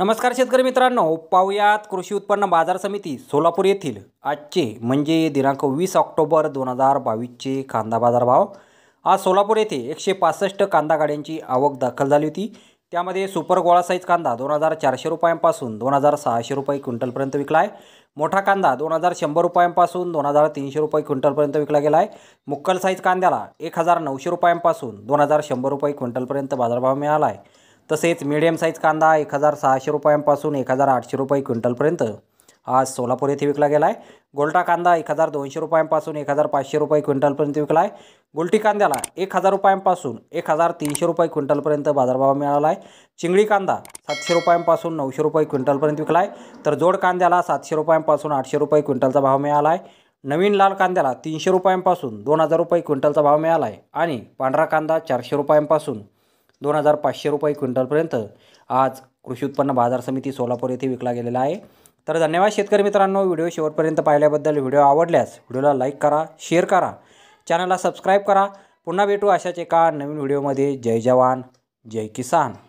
नमस्कार शेतकरी मित्रांनो पाहुयात कृषी उत्पन्न बाजार समिती सोलापूर येथील आजचे म्हणजे दिनांक वीस ऑक्टोबर दोन हजार बावीसचे कांदा बाजार भाव आज सोलापूर येथे एकशे पासष्ट कांदा गाड्यांची आवक दाखल झाली होती त्यामध्ये सुपर गोळा साईज कांदा दोन हजार चारशे रुपयांपासून दोन हजार सहाशे रुपये क्विंटलपर्यंत विकला आहे मोठा कांदा दोन हजार शंभर रुपयांपासून दोन हजार तीनशे रुपये क्विंटलपर्यंत विकला गेला आहे मुक्कल साईज कांद्याला एक हजार नऊशे रुपयांपासून दोन हजार शंभर रुपये क्विंटलपर्यंत बाजारभाव मिळाला आहे तसेच मीडियम साईज कांदा एक हजार सहाशे रुपयांपासून एक हजार आठशे रुपये क्विंटलपर्यंत आज सोलापूर येथे विकला गेला आहे गोल्टा कांदा एक हजार दोनशे रुपयांपासून एक हजार पाचशे रुपये क्विंटलपर्यंत विकला आहे गुलटी कांद्याला एक हजार रुपयांपासून एक हजार तीनशे रुपये क्विंटलपर्यंत बाजारभाव मिळाला आहे चिंगळी कांदा सातशे रुपयांपासून नऊशे रुपये क्विंटलपर्यंत विकला आहे तर जोड कांद्याला सातशे रुपयांपासून आठशे रुपये क्विंटलचा भाव मिळाला आहे नवीन लाल कांद्याला तीनशे रुपयांपासून दोन हजार रुपये क्विंटलचा भाव मिळाला आहे आणि पांढरा कांदा चारशे रुपयांपासून दोन हजार पाचशे रुपये क्विंटलपर्यंत आज कृषी उत्पन्न बाजार समिती सोलापूर येथे विकला गेलेला आहे तर धन्यवाद शेतकरी मित्रांनो व्हिडिओ शेवटपर्यंत पाहिल्याबद्दल व्हिडिओ आवडल्यास व्हिडिओला लाईक करा शेअर करा चॅनलला सबस्क्राईब करा पुन्हा भेटू अशाच एका नवीन व्हिडिओमध्ये जय जवान जय किसान